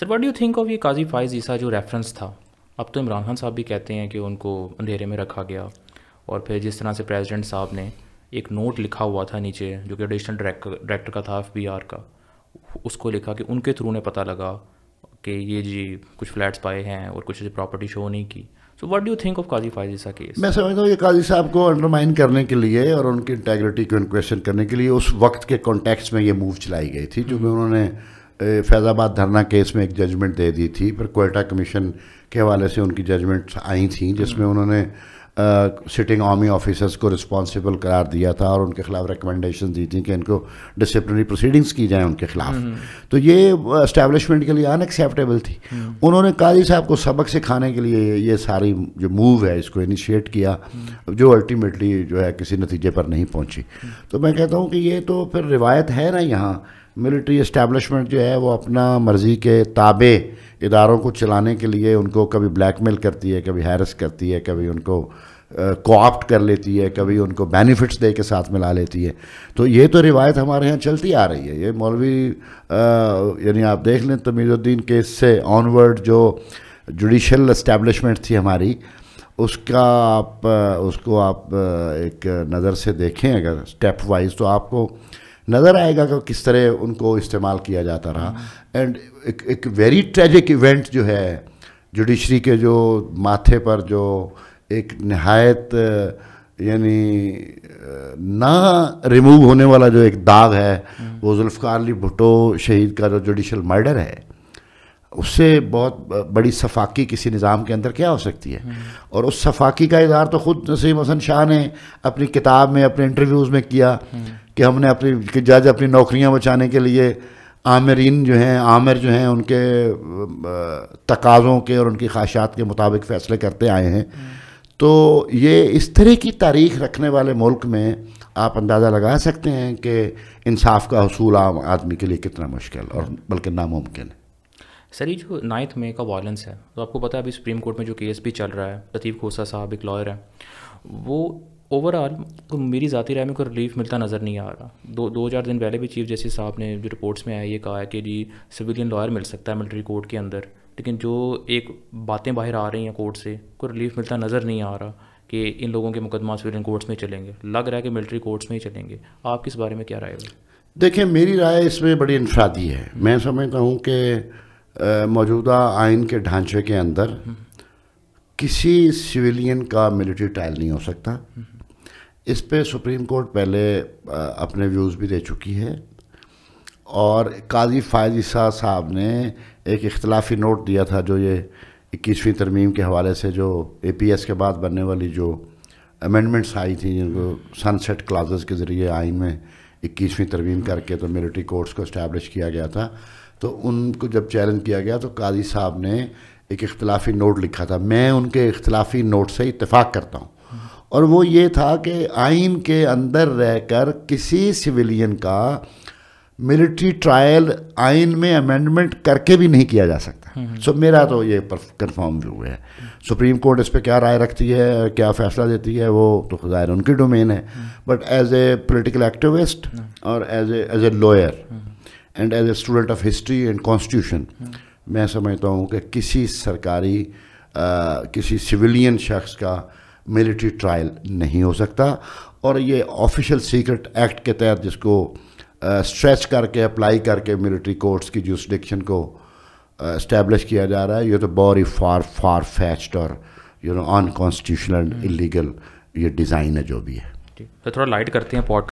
Sir what you think of ये काजी फायज ईसा जो reference था अब तो इमरान खान साहब भी कहते हैं कि उनको अंधेरे में रखा गया और फिर जिस तरह से प्रेसिडेंट साहब ने एक नोट लिखा हुआ था नीचे जो कि एडिशनल डायरेक्टर का था एफ का उसको लिखा कि उनके थ्रू ने पता लगा कि ये जी कुछ फ्लैट्स पाए हैं और कुछ प्रॉपर्टी शो नहीं की so what do think of Qazi sahab case मैं समझता हूँ ये काजी साहब को अंडरमाइन करने के लिए और उनकी इंटेग्रिटी को क्वेश्चन करने के लिए उस वक्त के कॉन्टेक्स्ट में ये मूव चलाई गई थी जो हम्म। उन्होंने फैज़ाबाद धरना केस में एक जजमेंट दे दी थी पर कोयटा कमीशन के हवाले से उनकी जजमेंट्स आई थी जिसमें हम्म। उन्होंने सिटिंग आर्मी ऑफिसर्स को रिस्पॉन्सिबल करार दिया था और उनके खिलाफ रिकमेंडेशन दी थी कि इनको डिसिप्लिनरी प्रोसीडिंग्स की जाएं उनके खिलाफ हम्म, हम्म। तो ये इस्टेब्लिशमेंट के लिए अनएक्सेप्टेबल थी हम्म। उन्होंने काजी साहब को सबक सिखाने के लिए ये सारी जो मूव है इसको इनिशिएट किया जो अल्टीमेटली जो है किसी नतीजे पर नहीं पहुँची तो मैं कहता हूँ कि ये तो फिर रिवायत है ना यहाँ मिलिट्री इस्टेब्लिशमेंट जो है वो अपना मर्ज़ी के ताबे इदारों को चलाने के लिए उनको कभी ब्लैकमेल करती है कभी हैरस करती है कभी उनको कोऑप्ट कर लेती है कभी उनको बेनिफिट्स दे के साथ मिला लेती है तो ये तो रिवायत हमारे यहाँ चलती आ रही है ये मौलवी यानी आप देख लें तमीज़ुद्दीन केस से ऑनवर्ड जो जुडिशल इस्टेब्लिशमेंट थी हमारी उसका आप उसको आप एक नज़र से देखें अगर स्टेप वाइज तो आपको नज़र आएगा कि किस तरह उनको इस्तेमाल किया जाता रहा एंड एक एक वेरी ट्रेजिक इवेंट जो है जुडिशरी के जो माथे पर जो एक नहायत यानी ना रिमूव होने वाला जो एक दाग है वो जुल्फ़ार अली भुटो शहीद का जो जुडिशल मर्डर है उससे बहुत बड़ी सफाकी किसी निज़ाम के अंदर क्या हो सकती है और उस सफाकी का इजहार तो ख़ुद नसीम हसन शाह ने अपनी किताब में अपने इंटरव्यूज़ में किया कि हमने अपनी जज अपनी नौकरियां बचाने के लिए आमरीन जो हैं आमिर जो हैं उनके तकाज़ों के और उनकी ख्वाहिशात के मुताबिक फ़ैसले करते आए हैं तो ये इस तरह की तारीख रखने वाले मुल्क में आप अंदाज़ा लगा सकते हैं कि इंसाफ का हसूल आम आदमी के लिए कितना मुश्किल और बल्कि नामुमकिन है सर ये जो नाइन्थ मे का वायलेंस है तो आपको पता है अभी सुप्रीम कोर्ट में जो केस भी चल रहा है लतीफ़ खोसा साहब एक लॉयर है वो ओवरऑल तो मेरी ज़ाती राय में कोई रिलीफ मिलता नज़र नहीं आ रहा दो दो चार दिन पहले भी चीफ जस्टिस साहब ने जो रिपोर्ट्स में आया ये कहा है कि जी सिविलियन लॉयर मिल सकता है मिलिट्री कोर्ट के अंदर लेकिन जो एक बातें बाहर आ रही हैं कोर्ट से कोई रिलीफ मिलता नज़र नहीं आ रहा कि इन लोगों के मुकदमा सिविलियन कोर्ट्स में चलेंगे लग रहा है कि मिलिट्री कोर्ट्स में ही चलेंगे आप इस बारे में क्या राय देखिए मेरी राय इसमें बड़ी इनफरादी है मैं समझता हूँ कि मौजूदा आइन के ढांचे के अंदर किसी सिविलियन का मिलिट्री ट्रायल नहीं हो सकता इस पे सुप्रीम कोर्ट पहले अपने व्यूज़ भी दे चुकी है और काजी फायद साहब ने एक इख्तलाफी नोट दिया था जो ये इक्कीसवीं तरमीम के हवाले से जो ए पी एस के बाद बनने वाली जो अमेंडमेंट्स आई थी जिनको सनसेट क्लाजेस के ज़रिए आइन में इक्कीसवीं तरवीम करके तो मिलिट्री कोर्ट्स को इस्टेब्लिश किया गया था तो उनको जब चैलेंज किया गया तो काजी साहब ने एक इख्तलाफी नोट लिखा था मैं उनके इख्तलाफी नोट से इतफ़ाक़ करता हूँ और वो ये था कि आइन के अंदर रहकर किसी सिविलियन का मिलिट्री ट्रायल आइन में अमेंडमेंट करके भी नहीं किया जा सकता सो हम्म। मेरा तो ये कन्फर्म व्यू है सुप्रीम कोर्ट इस पर क्या राय रखती है क्या फैसला देती है वो तो ज़ाहिर उनकी डोमेन है but as a political activist और as as a lawyer and as a student of history and constitution मैं समझता हूँ कि किसी सरकारी आ, किसी सिविलियन शख्स का मिलिट्री ट्रायल नहीं हो सकता और ये ऑफिशियल सीक्रेट एक्ट के तहत जिसको स्ट्रेच करके अप्लाई करके मिलिट्री कोर्ट्स की जो को इस्टेब्लिश uh, किया जा रहा है ये तो बहुत ही फार फार फैच्ड और यू नो अनकॉन्स्टिट्यूशनल इलीगल ये डिज़ाइन है जो भी है तो थोड़ा लाइट करते हैं पॉट